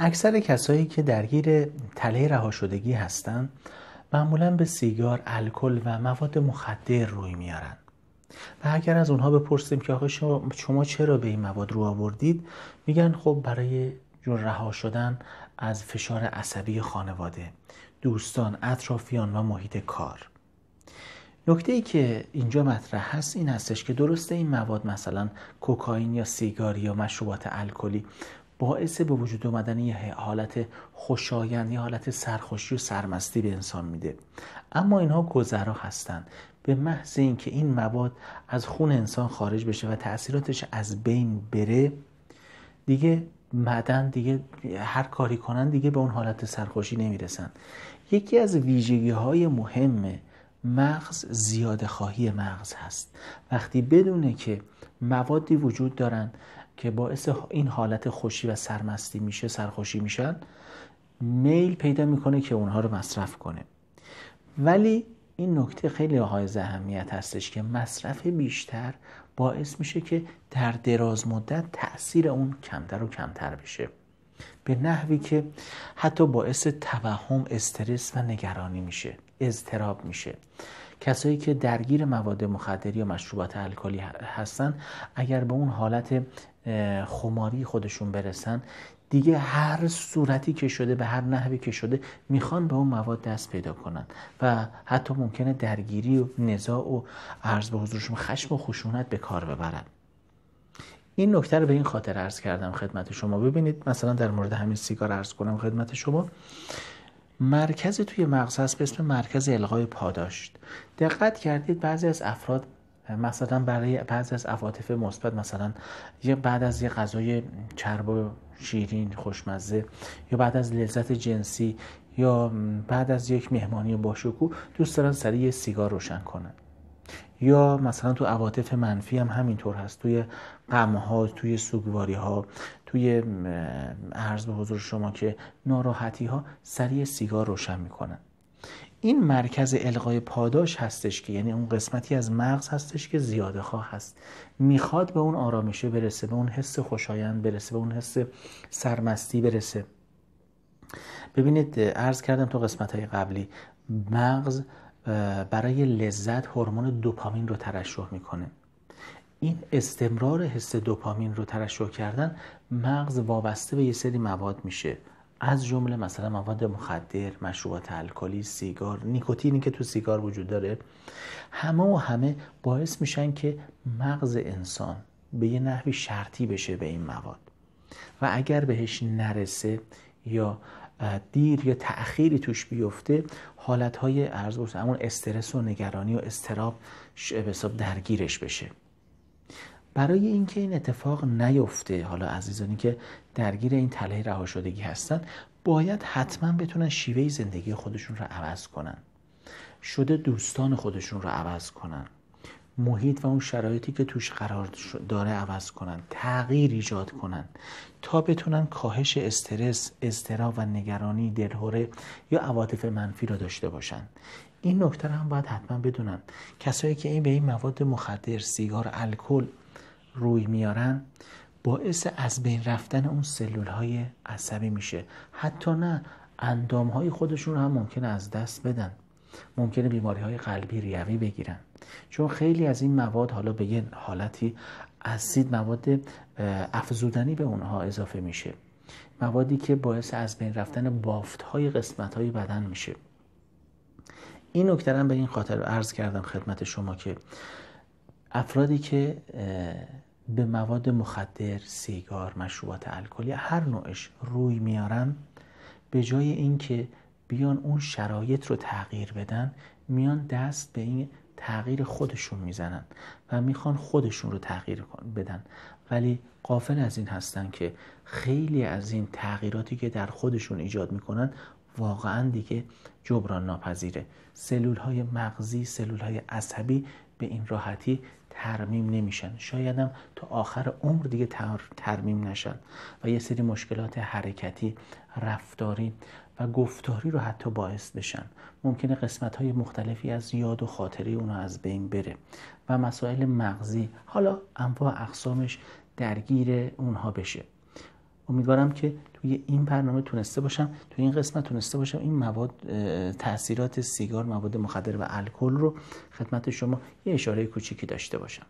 اکثر کسایی که درگیر تله شدگی هستند معمولا به سیگار، الکل و مواد مخدر روی میارن و اگر از اونها بپرسیم که آقا شما چرا به این مواد رو آوردید میگن خب برای جون رها شدن از فشار عصبی خانواده دوستان، اطرافیان و محیط کار نکته ای که اینجا مطرح هست این هستش که درسته این مواد مثلا کوکائین یا سیگار یا مشروبات الکلی باعث به وجود اومدن یه حالت خوشایند یه حالت سرخوشی و سرمستی به انسان میده اما اینها گذرا هستند به محض اینکه این مواد از خون انسان خارج بشه و تاثیراتش از بین بره دیگه مدن دیگه هر کاری کنن دیگه به اون حالت سرخوشی نمیرسن یکی از ویژگی های مهم مغز زیاده خواهی مغز هست وقتی بدونه که موادی وجود دارن که باعث این حالت خوشی و سرمستی میشه سرخوشی میشن میل پیدا میکنه که اونها رو مصرف کنه ولی این نکته خیلی های اهمیت هستش که مصرف بیشتر باعث میشه که در دراز مدت تأثیر اون کمتر و کمتر بشه به نحوی که حتی باعث توهم استرس و نگرانی میشه اضطراب میشه کسایی که درگیر مواد مخدر یا مشروبات الکلی هستن اگر به اون حالت خماری خودشون برسن دیگه هر صورتی که شده به هر نحوی که شده میخوان به اون مواد دست پیدا کنن و حتی ممکنه درگیری و نزاع و عرض به حضورشون خشم و خشونت به کار ببرن این نکته رو به این خاطر عرض کردم خدمت شما ببینید مثلا در مورد همین سیگار عرض کنم خدمت شما مرکز توی مغز هست به اسم مرکز القای پاداشت دقت کردید بعضی از افراد مثلا برای بعضی از عواطف مثبت مثلا یه بعد از یه غذای چرب و شیرین خوشمزه یا بعد از لذت جنسی یا بعد از یک مهمانی باشکوه دوست دارن سریع یه سیگار روشن کنن یا مثلا تو عواطف منفی هم همینطور هست توی قمه ها توی سوگواری ها توی عرض به حضور شما که ناراحتی ها سریع سیگار روشن میکنن این مرکز القای پاداش هستش که یعنی اون قسمتی از مغز هستش که زیاده خواه هست میخواد به اون آرامشه برسه به اون حس خوشایند برسه به اون حس سرمستی برسه ببینید عرض کردم تو قسمت های قبلی مغز برای لذت هورمون دوپامین رو ترشح میکنه این استمرار حس دوپامین رو ترشح کردن مغز وابسته به یه سری مواد میشه از جمله مثلا مواد مخدر، مشروبات الکلی، سیگار، نیکوتینی که تو سیگار وجود داره همه و همه باعث میشن که مغز انسان به یه نحوی شرطی بشه به این مواد و اگر بهش نرسه یا دیر یا تأخیری توش بیفته حالت های عرض همون استرس و نگرانی و استراب حساب درگیرش بشه برای اینکه این اتفاق نیفته حالا عزیزانی که درگیر این تله رها شدگی هستن باید حتما بتونن شیوه زندگی خودشون رو عوض کنن شده دوستان خودشون رو عوض کنن محیط و اون شرایطی که توش قرار داره عوض کنن تغییر ایجاد کنن تا بتونن کاهش استرس، اضطراب و نگرانی، دلهوره یا عواطف منفی را داشته باشن این نکته هم باید حتما بدونن کسایی که این به این مواد مخدر، سیگار، الکل روی میارن باعث از بین رفتن اون سلول های عصبی میشه حتی نه اندام های خودشون هم ممکنه از دست بدن ممکنه بیماری های قلبی ریوی بگیرن چون خیلی از این مواد حالا به یه حالتی اسید مواد افزودنی به اونها اضافه میشه موادی که باعث از بین رفتن بافت های قسمت های بدن میشه این نکته به این خاطر عرض کردم خدمت شما که افرادی که به مواد مخدر، سیگار، مشروبات الکلی هر نوعش روی میارن به جای اینکه بیان اون شرایط رو تغییر بدن میان دست به این تغییر خودشون میزنن و میخوان خودشون رو تغییر بدن ولی قافل از این هستن که خیلی از این تغییراتی که در خودشون ایجاد میکنن واقعا دیگه جبران ناپذیره سلول های مغزی سلول های عصبی به این راحتی ترمیم نمیشن شایدم تا آخر عمر دیگه ترمیم نشن و یه سری مشکلات حرکتی رفتاری و گفتاری رو حتی باعث بشن ممکنه قسمت های مختلفی از یاد و خاطری اونو از بین بره و مسائل مغزی حالا انواع اقسامش درگیر اونها بشه امیدوارم که توی این برنامه تونسته باشم توی این قسمت تونسته باشم این مواد تاثیرات سیگار مواد مخدر و الکل رو خدمت شما یه اشاره کوچیکی داشته باشم